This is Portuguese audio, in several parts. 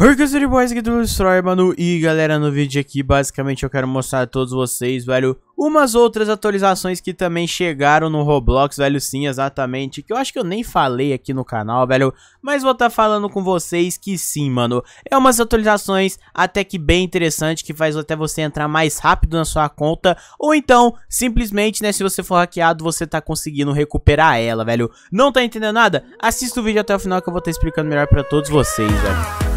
Burgers City Boys aqui do Destroyer, mano, e galera, no vídeo aqui basicamente eu quero mostrar a todos vocês, velho, umas outras atualizações que também chegaram no Roblox, velho, sim, exatamente, que eu acho que eu nem falei aqui no canal, velho, mas vou estar tá falando com vocês que sim, mano, é umas atualizações até que bem interessante, que faz até você entrar mais rápido na sua conta, ou então, simplesmente, né, se você for hackeado, você tá conseguindo recuperar ela, velho, não tá entendendo nada? Assista o vídeo até o final que eu vou estar tá explicando melhor pra todos vocês, velho.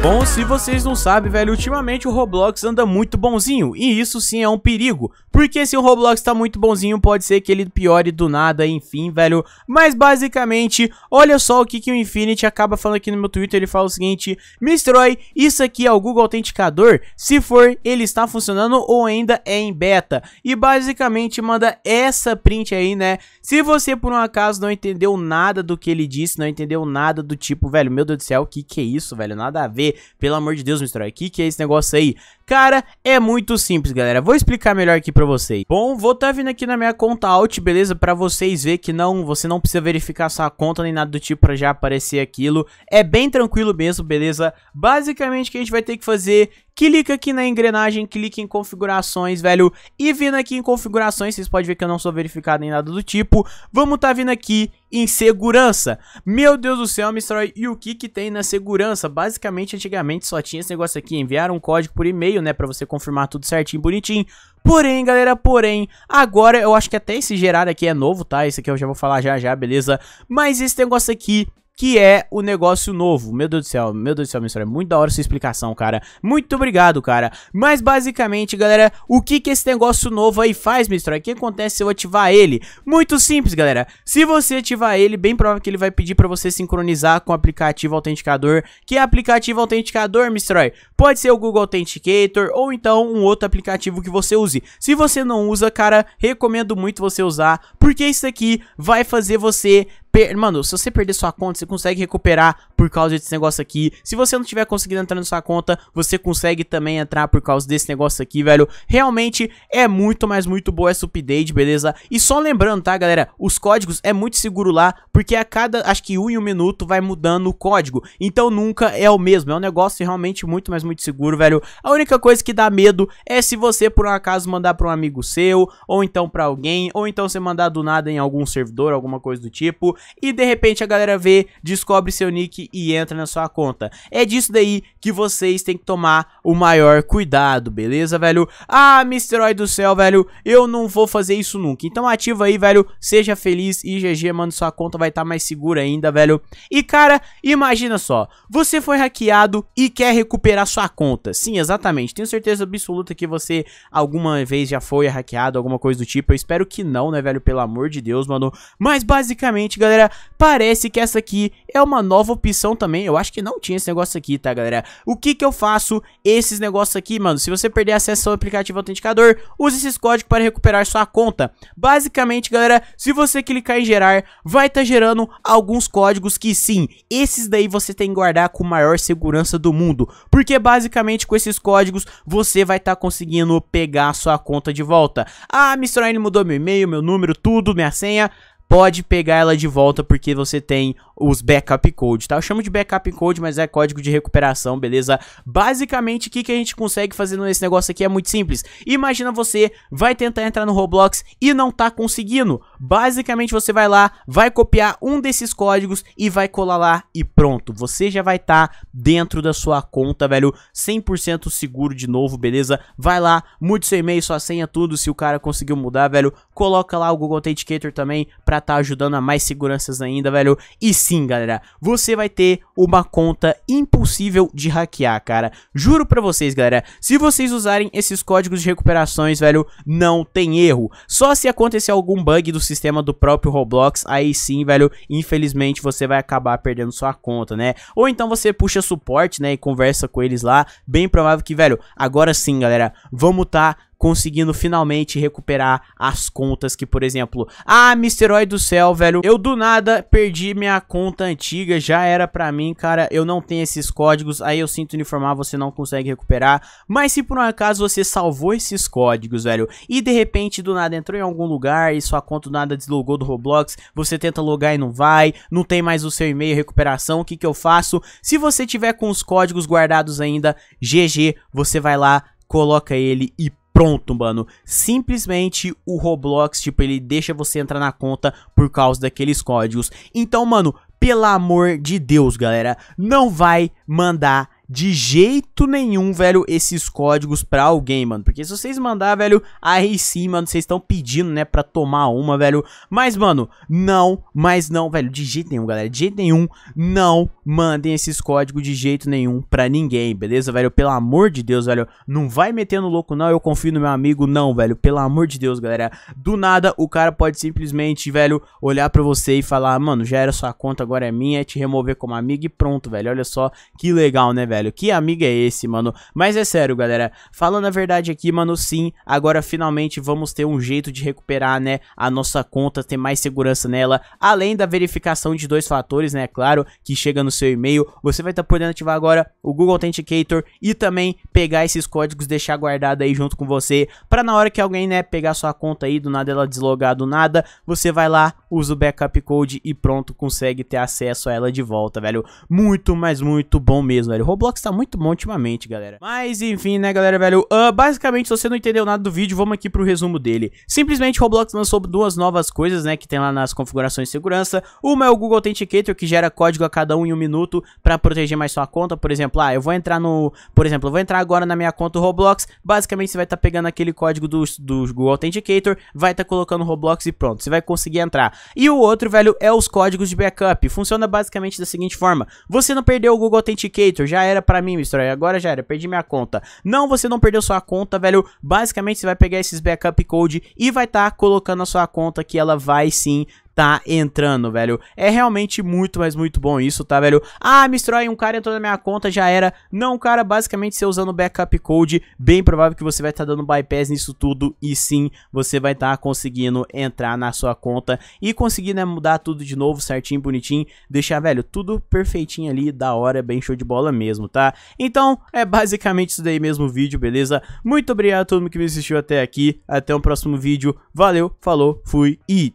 Bom, se vocês não sabem, velho, ultimamente o Roblox anda muito bonzinho, e isso sim é um perigo, porque se o Roblox tá muito bonzinho, pode ser que ele piore do nada, enfim, velho. Mas basicamente, olha só o que, que o Infinity acaba falando aqui no meu Twitter, ele fala o seguinte, Mistroy, isso aqui é o Google Autenticador? Se for, ele está funcionando ou ainda é em beta? E basicamente manda essa print aí, né? Se você por um acaso não entendeu nada do que ele disse, não entendeu nada do tipo, velho, meu Deus do céu, o que que é isso, velho? Nada a ver. Pelo amor de Deus, Mr. O que é esse negócio aí? Cara, é muito simples, galera. Vou explicar melhor aqui pra vocês. Bom, vou estar tá vindo aqui na minha conta Alt, beleza? Pra vocês ver que não, você não precisa verificar sua conta nem nada do tipo pra já aparecer aquilo. É bem tranquilo mesmo, beleza? Basicamente, o que a gente vai ter que fazer clica aqui na engrenagem, clica em configurações, velho, e vindo aqui em configurações, vocês podem ver que eu não sou verificado nem nada do tipo, vamos tá vindo aqui em segurança. Meu Deus do céu, Mistroy, e o que que tem na segurança? Basicamente, antigamente só tinha esse negócio aqui, enviar um código por e-mail, e-mail, né, para você confirmar tudo certinho, bonitinho. Porém, galera, porém, agora eu acho que até esse gerado aqui é novo, tá? Esse aqui eu já vou falar já já, beleza? Mas esse negócio aqui que é o negócio novo. Meu Deus do céu, meu Deus do céu, minha é Muito da hora sua explicação, cara. Muito obrigado, cara. Mas basicamente, galera, o que que esse negócio novo aí faz, minha O que acontece se eu ativar ele? Muito simples, galera. Se você ativar ele, bem provável que ele vai pedir para você sincronizar com o aplicativo autenticador. Que é aplicativo autenticador, Mistroy? Pode ser o Google Authenticator ou então um outro aplicativo que você use. Se você não usa, cara, recomendo muito você usar, porque isso aqui vai fazer você Per Mano, se você perder sua conta, você consegue recuperar por causa desse negócio aqui. Se você não tiver conseguido entrar na sua conta, você consegue também entrar por causa desse negócio aqui, velho. Realmente é muito, mas muito boa essa update, beleza? E só lembrando, tá, galera? Os códigos é muito seguro lá, porque a cada, acho que um em um minuto vai mudando o código. Então nunca é o mesmo. É um negócio realmente muito, mas muito seguro, velho. A única coisa que dá medo é se você, por um acaso, mandar pra um amigo seu, ou então pra alguém, ou então você mandar do nada em algum servidor, alguma coisa do tipo e de repente a galera vê, descobre seu nick e entra na sua conta. É disso daí que vocês têm que tomar o maior cuidado, beleza, velho? Ah, Misterói do céu, velho, eu não vou fazer isso nunca. Então ativa aí, velho, seja feliz e GG, mano, sua conta vai estar tá mais segura ainda, velho. E cara, imagina só, você foi hackeado e quer recuperar sua conta. Sim, exatamente, tenho certeza absoluta que você alguma vez já foi hackeado, alguma coisa do tipo. Eu espero que não, né, velho, pelo amor de Deus, mano. Mas basicamente, galera, galera, parece que essa aqui é uma nova opção também. Eu acho que não tinha esse negócio aqui, tá, galera? O que que eu faço? Esses negócios aqui, mano, se você perder acesso ao aplicativo autenticador, use esses códigos para recuperar sua conta. Basicamente, galera, se você clicar em gerar, vai estar tá gerando alguns códigos que sim, esses daí você tem que guardar com maior segurança do mundo. Porque basicamente com esses códigos, você vai estar tá conseguindo pegar sua conta de volta. Ah, Mr. N mudou meu e-mail, meu número, tudo, minha senha pode pegar ela de volta porque você tem os backup code, tá? Eu chamo de backup code, mas é código de recuperação, beleza? Basicamente, o que, que a gente consegue fazer nesse negócio aqui é muito simples. Imagina você vai tentar entrar no Roblox e não tá conseguindo. Basicamente, você vai lá, vai copiar um desses códigos e vai colar lá e pronto. Você já vai estar tá dentro da sua conta, velho, 100% seguro de novo, beleza? Vai lá, mude seu e-mail, sua senha, tudo, se o cara conseguiu mudar, velho. Coloca lá o Google Authenticator também pra tá ajudando a mais seguranças ainda, velho. E sim, galera, você vai ter uma conta impossível de hackear, cara. Juro pra vocês, galera, se vocês usarem esses códigos de recuperações, velho, não tem erro. Só se acontecer algum bug do sistema do próprio Roblox, aí sim, velho, infelizmente você vai acabar perdendo sua conta, né? Ou então você puxa suporte, né, e conversa com eles lá. Bem provável que, velho, agora sim, galera, vamos tá conseguindo finalmente recuperar as contas que, por exemplo, ah, Misterói do céu, velho, eu do nada perdi minha conta antiga, já era pra mim, cara, eu não tenho esses códigos, aí eu sinto informar, você não consegue recuperar, mas se por um acaso você salvou esses códigos, velho, e de repente do nada entrou em algum lugar e sua conta do nada deslogou do Roblox, você tenta logar e não vai, não tem mais o seu e-mail recuperação, o que que eu faço? Se você tiver com os códigos guardados ainda, GG, você vai lá coloca ele e pronto, mano. Simplesmente o Roblox, tipo, ele deixa você entrar na conta por causa daqueles códigos. Então, mano, pelo amor de Deus, galera, não vai mandar de jeito nenhum, velho, esses códigos pra alguém, mano. Porque se vocês mandar, velho, aí sim, mano, vocês estão pedindo, né, pra tomar uma, velho. Mas, mano, não, mas não, velho, de jeito nenhum, galera. De jeito nenhum, não mandem esses códigos de jeito nenhum pra ninguém, beleza, velho? Pelo amor de Deus, velho, não vai metendo louco, não. Eu confio no meu amigo, não, velho. Pelo amor de Deus, galera. Do nada, o cara pode simplesmente, velho, olhar pra você e falar, mano, já era sua conta, agora é minha, é te remover como amigo e pronto, velho. Olha só que legal, né, velho? velho. Que amigo é esse, mano? Mas é sério, galera. Falando a verdade aqui, mano, sim. Agora finalmente vamos ter um jeito de recuperar, né? A nossa conta, ter mais segurança nela. Além da verificação de dois fatores, né? Claro, que chega no seu e-mail. Você vai estar tá podendo ativar agora o Google Authenticator e também pegar esses códigos, deixar guardado aí junto com você. Pra na hora que alguém, né, pegar sua conta aí, do nada ela deslogar do nada, você vai lá, usa o backup code e pronto, consegue ter acesso a ela de volta, velho. Muito, mas muito bom mesmo, velho. Roblox Roblox tá muito bom ultimamente, galera. Mas enfim, né, galera, velho. Uh, basicamente, se você não entendeu nada do vídeo, vamos aqui pro resumo dele. Simplesmente, Roblox lançou duas novas coisas, né, que tem lá nas configurações de segurança. Uma é o Google Authenticator, que gera código a cada um em um minuto pra proteger mais sua conta. Por exemplo, ah, eu vou entrar no... Por exemplo, eu vou entrar agora na minha conta Roblox. Basicamente, você vai estar tá pegando aquele código do, do Google Authenticator, vai estar tá colocando Roblox e pronto. Você vai conseguir entrar. E o outro, velho, é os códigos de backup. Funciona basicamente da seguinte forma. Você não perdeu o Google Authenticator, já era era para mim, Mr. Agora já era, perdi minha conta. Não, você não perdeu sua conta, velho. Basicamente, você vai pegar esses backup code e vai estar tá colocando a sua conta que ela vai sim tá entrando, velho. É realmente muito, mas muito bom isso, tá, velho? Ah, me destrói um cara entrou na minha conta, já era. Não, cara, basicamente você usando backup code, bem provável que você vai estar tá dando bypass nisso tudo e sim, você vai estar tá conseguindo entrar na sua conta e conseguir, né, mudar tudo de novo, certinho, bonitinho, deixar, velho, tudo perfeitinho ali, da hora, bem show de bola mesmo, tá? Então, é basicamente isso daí mesmo o vídeo, beleza? Muito obrigado a todo mundo que me assistiu até aqui, até o próximo vídeo, valeu, falou, fui e